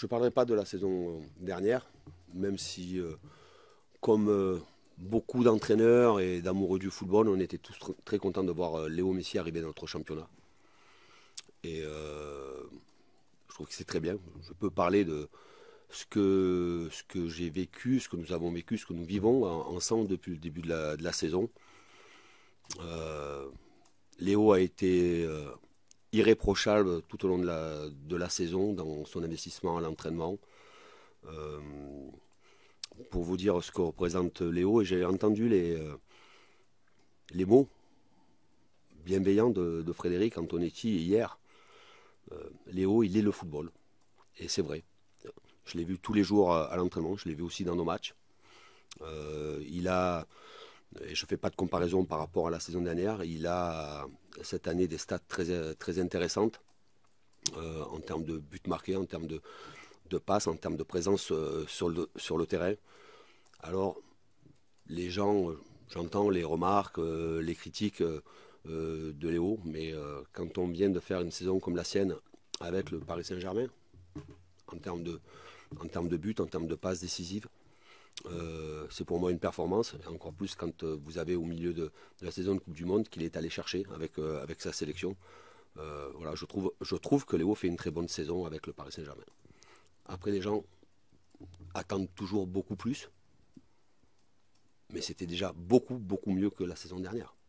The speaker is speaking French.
Je ne parlerai pas de la saison euh, dernière, même si, euh, comme euh, beaucoup d'entraîneurs et d'amoureux du football, on était tous très contents de voir Léo Messi arriver dans notre championnat. Et je trouve que c'est très bien. Je peux parler de ce que, ce que j'ai vécu, ce que nous avons vécu, ce que nous vivons ensemble depuis le début de la saison. Léo a été irréprochable tout au long de la, de la saison dans son investissement à l'entraînement. Euh, pour vous dire ce que représente Léo, et j'ai entendu les, euh, les mots bienveillants de, Frédéric Antonetti hier. Euh, Léo, il est le football. Et c'est vrai. Je l'ai vu tous les jours à, l'entraînement, je l'ai vu aussi dans nos matchs. il a et je ne fais pas de comparaison par rapport à la saison dernière, il a cette année des stats très, très intéressantes euh, en termes de buts marqués, en termes de, de passes, en termes de présence euh, sur, le, sur le terrain. Alors, les gens, euh, j'entends les remarques, les critiques de Léo, mais quand on vient de faire une saison comme la sienne avec le Paris Saint-Germain, en termes de, en termes de buts, en termes de passes décisives, euh, c'est pour moi une performance, et encore plus quand euh, vous avez au milieu de, la saison de Coupe du Monde qu'il est allé chercher avec, euh, avec sa sélection. voilà, je trouve, je trouve que Léo fait une très bonne saison avec le Paris Saint-Germain. Après, les gens attendent toujours beaucoup plus, mais c'était déjà beaucoup, beaucoup mieux que la saison dernière.